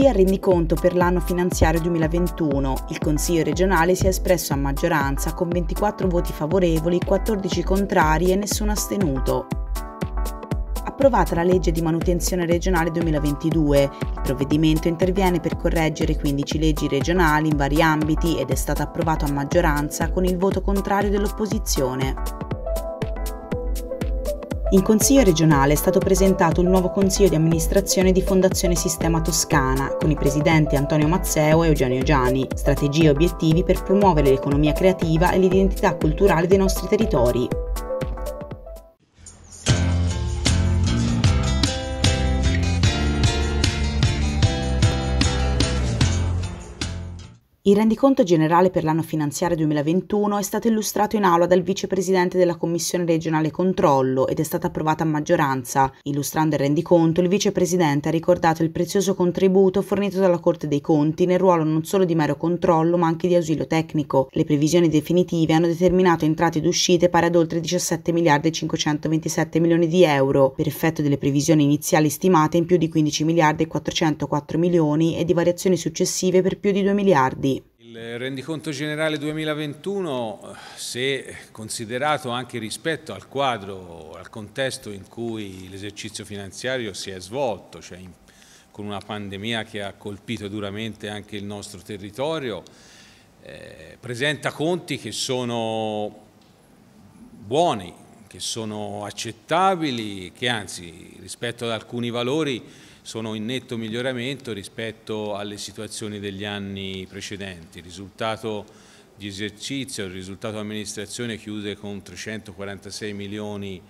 sia il rendiconto per l'anno finanziario 2021. Il Consiglio regionale si è espresso a maggioranza con 24 voti favorevoli, 14 contrari e nessuno astenuto approvata la legge di manutenzione regionale 2022. Il provvedimento interviene per correggere 15 leggi regionali in vari ambiti ed è stato approvato a maggioranza con il voto contrario dell'opposizione. In Consiglio regionale è stato presentato il nuovo Consiglio di amministrazione di Fondazione Sistema Toscana, con i presidenti Antonio Mazzeo e Eugenio Giani, strategie e obiettivi per promuovere l'economia creativa e l'identità culturale dei nostri territori. Il rendiconto generale per l'anno finanziario 2021 è stato illustrato in aula dal vicepresidente della Commissione regionale controllo ed è stata approvata a maggioranza. Illustrando il rendiconto, il vicepresidente ha ricordato il prezioso contributo fornito dalla Corte dei Conti nel ruolo non solo di mero controllo ma anche di ausilio tecnico. Le previsioni definitive hanno determinato entrate ed uscite pari ad oltre 17 miliardi e 527 milioni di euro, per effetto delle previsioni iniziali stimate in più di 15 miliardi e 404 milioni e di variazioni successive per più di 2 miliardi. Il rendiconto generale 2021, se considerato anche rispetto al quadro, al contesto in cui l'esercizio finanziario si è svolto, cioè in, con una pandemia che ha colpito duramente anche il nostro territorio, eh, presenta conti che sono buoni, che sono accettabili, che anzi rispetto ad alcuni valori sono in netto miglioramento rispetto alle situazioni degli anni precedenti. Il risultato di esercizio, il risultato amministrazione chiude con 346 milioni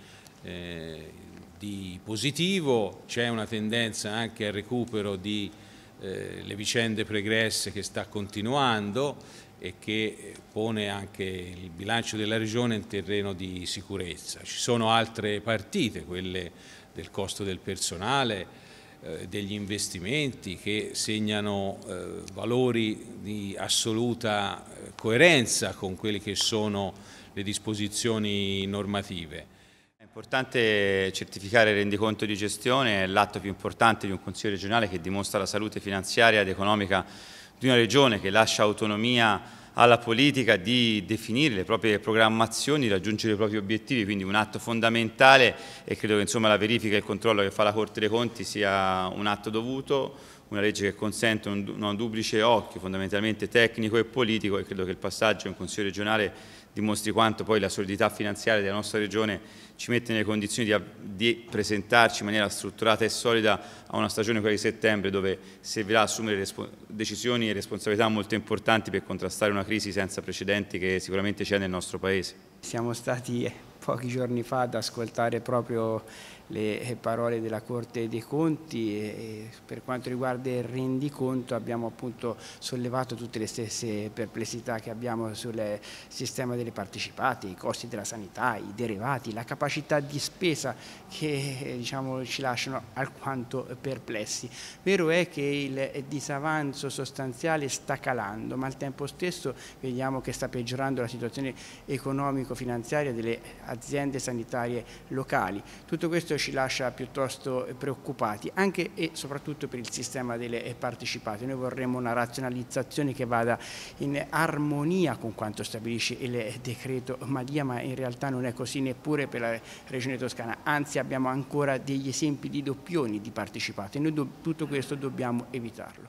eh, di positivo, c'è una tendenza anche al recupero di eh, le vicende pregresse che sta continuando e che pone anche il bilancio della Regione in terreno di sicurezza. Ci sono altre partite, quelle del costo del personale, eh, degli investimenti che segnano eh, valori di assoluta eh, coerenza con quelle che sono le disposizioni normative. È importante certificare il rendiconto di gestione, è l'atto più importante di un Consiglio regionale che dimostra la salute finanziaria ed economica di una regione che lascia autonomia alla politica di definire le proprie programmazioni, raggiungere i propri obiettivi, quindi un atto fondamentale e credo che insomma, la verifica e il controllo che fa la Corte dei Conti sia un atto dovuto, una legge che consente un, un duplice occhio fondamentalmente tecnico e politico e credo che il passaggio in Consiglio regionale dimostri quanto poi la solidità finanziaria della nostra regione ci mette nelle condizioni di, di, presentarci in maniera strutturata e solida a una stagione quella di settembre dove servirà assumere decisioni e responsabilità molto importanti per contrastare una crisi senza precedenti che sicuramente c'è nel nostro Paese. Siamo stati pochi giorni fa ad ascoltare proprio le eh, parole della Corte dei Conti e per quanto riguarda il rendiconto abbiamo appunto sollevato tutte le stesse perplessità che abbiamo sul sistema delle partecipate, i costi della sanità, i derivati, la capacità di spesa che eh, diciamo, ci lasciano alquanto perplessi. Vero è che il disavanzo sostanziale sta calando ma al tempo stesso vediamo che sta peggiorando la situazione economico-finanziaria delle aziende aziende sanitarie locali. Tutto questo ci lascia piuttosto eh, preoccupati, anche e soprattutto per il sistema delle eh, partecipate. Noi vorremmo una razionalizzazione che vada in armonia con quanto stabilisce il eh, decreto Madia, ma in realtà non è così neppure per la Regione Toscana, anzi abbiamo ancora degli esempi di doppioni di partecipate. noi tutto questo dobbiamo evitarlo.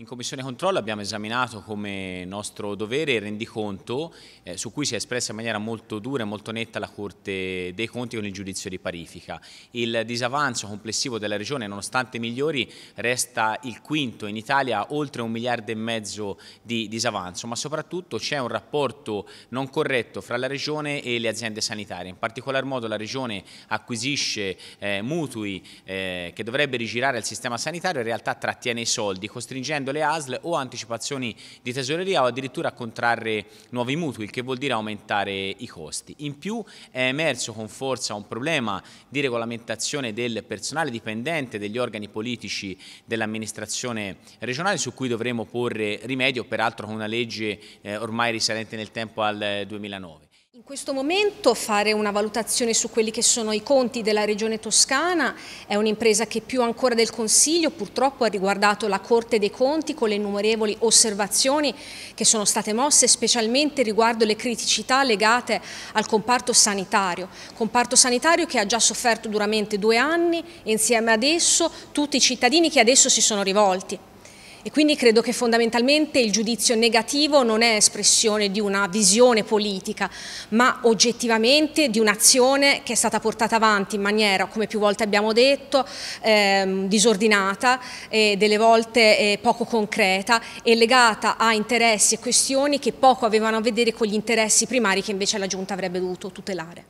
In Commissione Controllo abbiamo esaminato come nostro dovere il rendiconto eh, su cui si è espressa in maniera molto dura e molto netta la Corte dei Conti con il giudizio di parifica. Il disavanzo complessivo della Regione, nonostante migliori, resta il quinto in Italia, oltre un miliardo e mezzo di disavanzo, ma soprattutto c'è un rapporto non corretto fra la Regione e le aziende sanitarie. In particolar modo la Regione acquisisce eh, mutui eh, che dovrebbe rigirare al sistema sanitario, e in realtà trattiene i soldi, costringendo vendendo le ASL o anticipazioni di tesoreria o addirittura contrarre nuovi mutui, il che vuol dire aumentare i costi. In più è emerso con forza un problema di regolamentazione del personale dipendente degli organi politici dell'amministrazione regionale su cui dovremo porre rimedio, peraltro con una legge eh, ormai risalente nel tempo al 2009 questo momento fare una valutazione su quelli che sono i conti della Regione Toscana è un'impresa che più ancora del Consiglio purtroppo ha riguardato la Corte dei Conti con le innumerevoli osservazioni che sono state mosse specialmente riguardo le criticità legate al comparto sanitario, comparto sanitario che ha già sofferto duramente due anni insieme ad esso tutti i cittadini che adesso si sono rivolti e quindi credo che fondamentalmente il giudizio negativo non è espressione di una visione politica, ma oggettivamente di un'azione che è stata portata avanti in maniera, come più volte abbiamo detto, ehm, disordinata, e delle volte eh, poco concreta e legata a interessi e questioni che poco avevano a vedere con gli interessi primari che invece la Giunta avrebbe dovuto tutelare.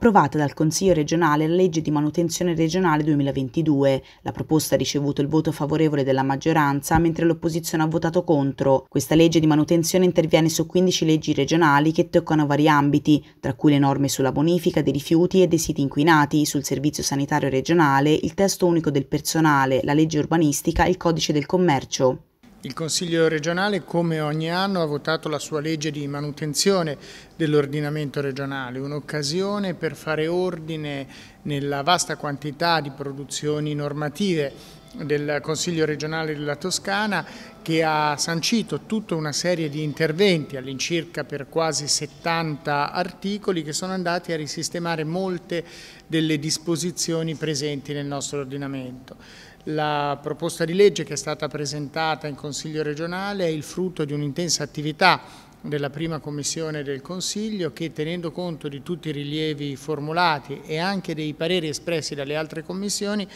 approvata dal Consiglio regionale la legge di manutenzione regionale 2022. La proposta ha ricevuto il voto favorevole della maggioranza, mentre l'opposizione ha votato contro. Questa legge di manutenzione interviene su 15 leggi regionali che toccano vari ambiti, tra cui le norme sulla bonifica dei rifiuti e dei siti inquinati, sul servizio sanitario regionale, il testo unico del personale, la legge urbanistica e il codice del commercio. Il Consiglio regionale, come ogni anno, ha votato la sua legge di manutenzione dell'ordinamento regionale, un'occasione per fare ordine nella vasta quantità di produzioni normative del Consiglio regionale della Toscana che ha sancito tutta una serie di interventi all'incirca per quasi 70 articoli che sono andati a risistemare molte delle disposizioni presenti nel nostro ordinamento. La proposta di legge che è stata presentata in Consiglio regionale è il frutto di un'intensa attività della prima commissione del Consiglio che tenendo conto di tutti i rilievi formulati e anche dei pareri espressi dalle altre commissioni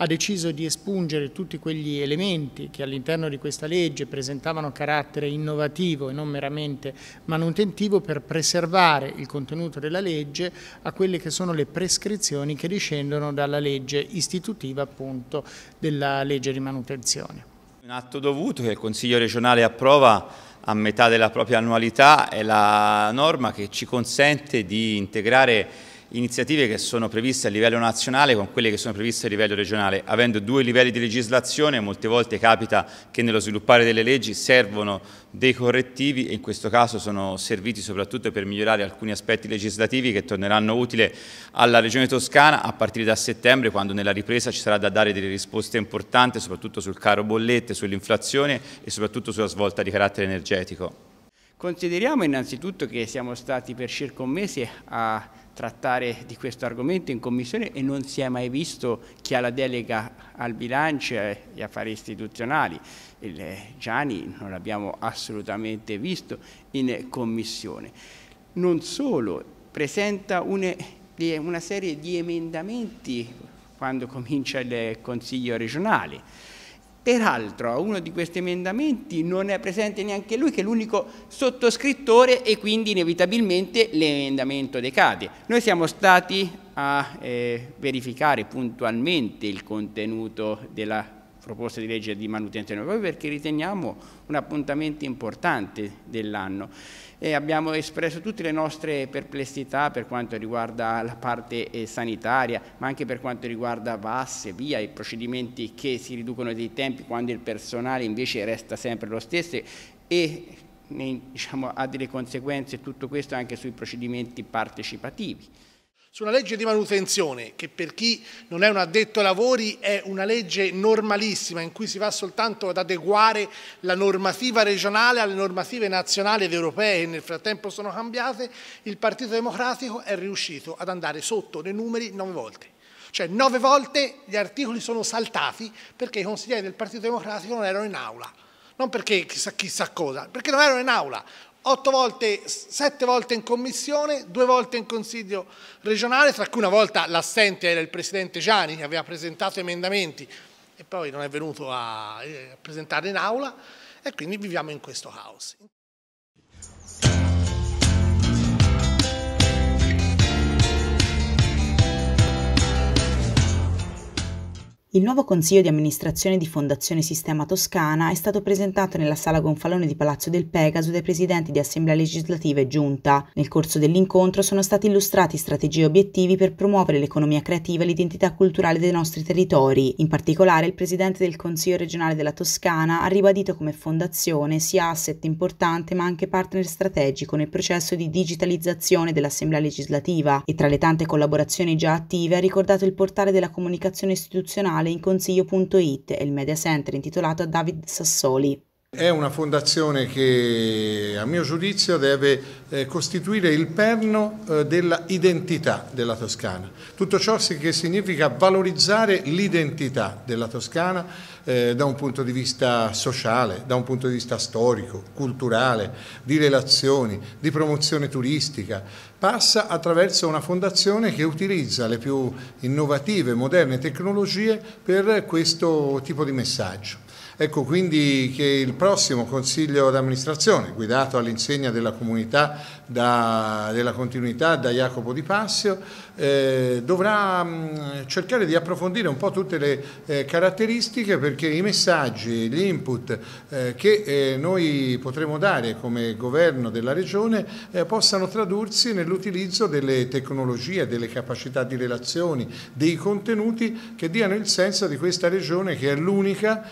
ha deciso di espungere tutti quegli elementi che all'interno di questa legge presentavano carattere innovativo e non meramente manutentivo per preservare il contenuto della legge a quelle che sono le prescrizioni che discendono dalla legge istitutiva appunto della legge di manutenzione. Un atto dovuto che il Consiglio regionale approva a metà della propria annualità è la norma che ci consente di integrare iniziative che sono previste a livello nazionale con quelle che sono previste a livello regionale. Avendo due livelli di legislazione, molte volte capita che nello sviluppare delle leggi servono dei correttivi e in questo caso sono serviti soprattutto per migliorare alcuni aspetti legislativi che torneranno utili alla Regione Toscana a partire da settembre quando nella ripresa ci sarà da dare delle risposte importanti soprattutto sul caro bollette, sull'inflazione e soprattutto sulla svolta di carattere energetico. Consideriamo innanzitutto che siamo stati per circa un mese a trattare di questo argomento in commissione e non si è mai visto chi ha la delega al bilancio e agli affari istituzionali. Il eh, Gianni non l'abbiamo assolutamente visto in commissione. Non solo, presenta une, una serie di emendamenti quando comincia il Consiglio regionale Peraltro a uno di questi emendamenti non è presente neanche lui che è l'unico sottoscrittore e quindi inevitabilmente l'emendamento decade. Noi siamo stati a eh, verificare puntualmente il contenuto della proposta di legge di manutenzione, proprio perché riteniamo un appuntamento importante dell'anno. E abbiamo espresso tutte le nostre perplessità per quanto riguarda la parte eh, sanitaria, ma anche per quanto riguarda VAS, via, i procedimenti che si riducono dei tempi quando il personale invece resta sempre lo stesso e diciamo, ha delle conseguenze tutto questo anche sui procedimenti partecipativi su una legge di manutenzione che per chi non è un addetto ai lavori è una legge normalissima in cui si va soltanto ad adeguare la normativa regionale alle normative nazionali ed europee e nel frattempo sono cambiate, il Partito Democratico è riuscito ad andare sotto dei numeri nove volte. Cioè nove volte gli articoli sono saltati perché i consiglieri del Partito Democratico non erano in aula non perché chissà, chissà, cosa, perché non erano in aula, otto volte, sette volte in commissione, due volte in consiglio regionale, tra cui una volta l'assente era il presidente Gianni che aveva presentato emendamenti e poi non è venuto a, eh, a presentarli in aula e quindi viviamo in questo caos. Il nuovo consiglio di amministrazione di Fondazione Sistema Toscana è stato presentato nella sala gonfalone di Palazzo del Pegaso dai presidenti di Assemblea Legislativa e Giunta. Nel corso dell'incontro sono stati illustrati strategie e obiettivi per promuovere l'economia creativa e l'identità culturale dei nostri territori. In particolare, il presidente del Consiglio regionale della Toscana ha ribadito come Fondazione sia asset importante ma anche partner strategico nel processo di digitalizzazione dell'Assemblea Legislativa e tra le tante collaborazioni già attive ha ricordato il portale della comunicazione istituzionale in consiglio.it e il media center intitolato a David Sassoli. È una fondazione che a mio giudizio deve eh, costituire il perno eh, dell'identità della Toscana. Tutto ciò che significa valorizzare l'identità della Toscana eh, da un punto di vista sociale, da un punto di vista storico, culturale, di relazioni, di promozione turistica. Passa attraverso una fondazione che utilizza le più innovative, moderne tecnologie per questo tipo di messaggio. Ecco quindi che il prossimo Consiglio d'amministrazione, guidato all'insegna della comunità, da, della continuità da Jacopo Di Passio, eh, dovrà mh, mm, cercare di approfondire un po' tutte le eh, caratteristiche perché i messaggi, gli input eh, che eh, noi potremo dare come governo della regione eh, possano tradursi nell'utilizzo delle tecnologie, delle capacità di relazioni, dei contenuti che diano il senso di questa regione che è l'unica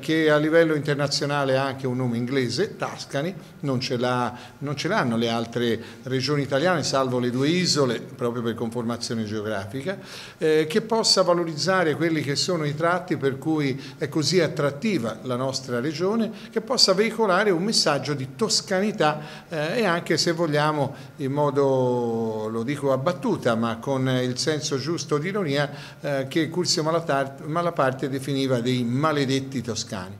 che a livello internazionale ha anche un nome inglese, Tuscany, non ce l'hanno le altre regioni italiane salvo le due isole proprio per conformità formazione geografica, eh, che possa valorizzare quelli che sono i tratti per cui è così attrattiva la nostra regione, che possa veicolare un messaggio di toscanità eh, e anche se vogliamo in modo, lo dico a battuta, ma con il senso giusto di ironia, eh, che Curzio Malaparte definiva dei maledetti toscani.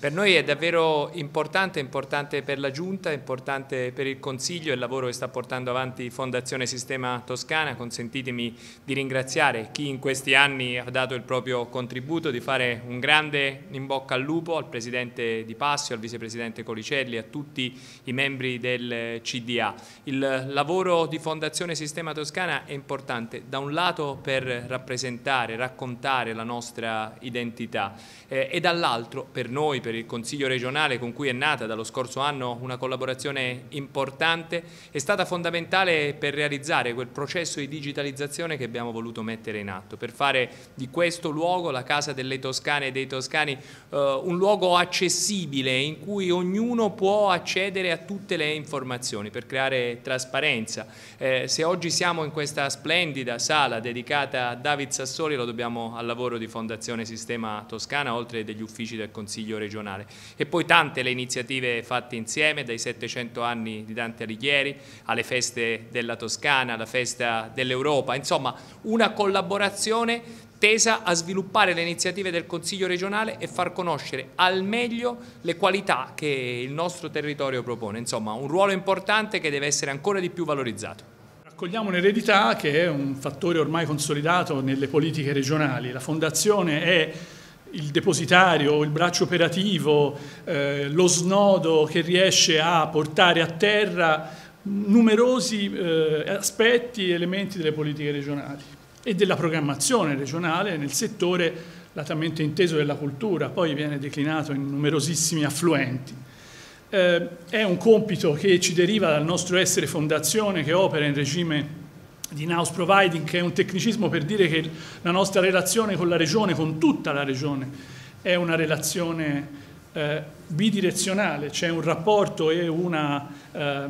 Per noi è davvero importante, importante per la Giunta, importante per il Consiglio e il lavoro che sta portando avanti Fondazione Sistema Toscana. Consentitemi di ringraziare chi in questi anni ha dato il proprio contributo, di fare un grande in bocca al lupo al Presidente Di Passio, al Vicepresidente Colicelli, a tutti i membri del CDA. Il lavoro di Fondazione Sistema Toscana è importante da un lato per rappresentare, raccontare la nostra identità eh, e dall'altro per noi, per per il Consiglio regionale con cui è nata dallo scorso anno una collaborazione importante, è stata fondamentale per realizzare quel processo di digitalizzazione che abbiamo voluto mettere in atto, per fare di questo luogo, la Casa delle Toscane e dei Toscani, eh, un luogo accessibile in cui ognuno può accedere a tutte le informazioni per creare trasparenza. Eh, se oggi siamo in questa splendida sala dedicata a David Sassoli lo dobbiamo al lavoro di Fondazione Sistema Toscana, oltre degli uffici del Consiglio regionale regionale. E poi tante le iniziative fatte insieme, dai 700 anni di Dante Alighieri alle feste della Toscana, alla festa dell'Europa, insomma una collaborazione tesa a sviluppare le iniziative del Consiglio regionale e far conoscere al meglio le qualità che il nostro territorio propone, insomma un ruolo importante che deve essere ancora di più valorizzato. Raccogliamo un'eredità che è un fattore ormai consolidato nelle politiche regionali, la fondazione è il depositario, il braccio operativo, eh, lo snodo che riesce a portare a terra numerosi eh, aspetti e elementi delle politiche regionali e della programmazione regionale nel settore latamente inteso della cultura, poi viene declinato in numerosissimi affluenti. Eh, è un compito che ci deriva dal nostro essere fondazione che opera in regime di in-house providing, che è un tecnicismo per dire che la nostra relazione con la regione, con tutta la regione, è una relazione eh, bidirezionale, c'è un rapporto e una, eh,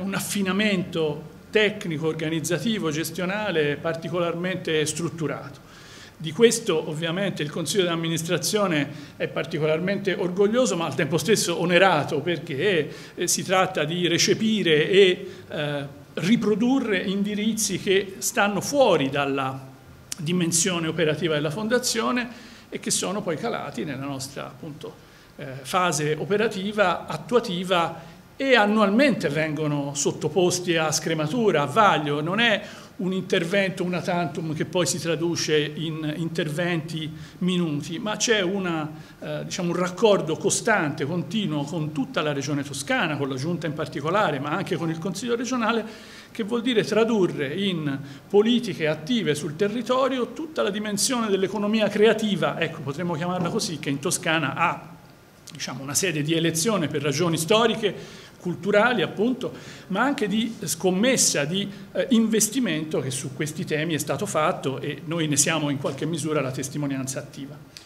un affinamento tecnico, organizzativo, gestionale particolarmente strutturato. Di questo ovviamente il Consiglio di amministrazione è particolarmente orgoglioso ma al tempo stesso onerato perché eh, si tratta di recepire e eh, riprodurre indirizzi che stanno fuori dalla dimensione operativa della fondazione e che sono poi calati nella nostra appunto, eh, fase operativa, attuativa e annualmente vengono sottoposti a scrematura, a vaglio. Non è un intervento una tantum che poi si traduce in interventi minuti, ma c'è eh, diciamo, un raccordo costante, continuo con tutta la regione toscana, con la giunta in particolare, ma anche con il Consiglio regionale, che vuol dire tradurre in politiche attive sul territorio tutta la dimensione dell'economia creativa, ecco, potremmo chiamarla così, che in Toscana ha diciamo, una sede di elezione per ragioni storiche culturali appunto, ma anche di scommessa, di eh, investimento che su questi temi è stato fatto e noi ne siamo in qualche misura la testimonianza attiva.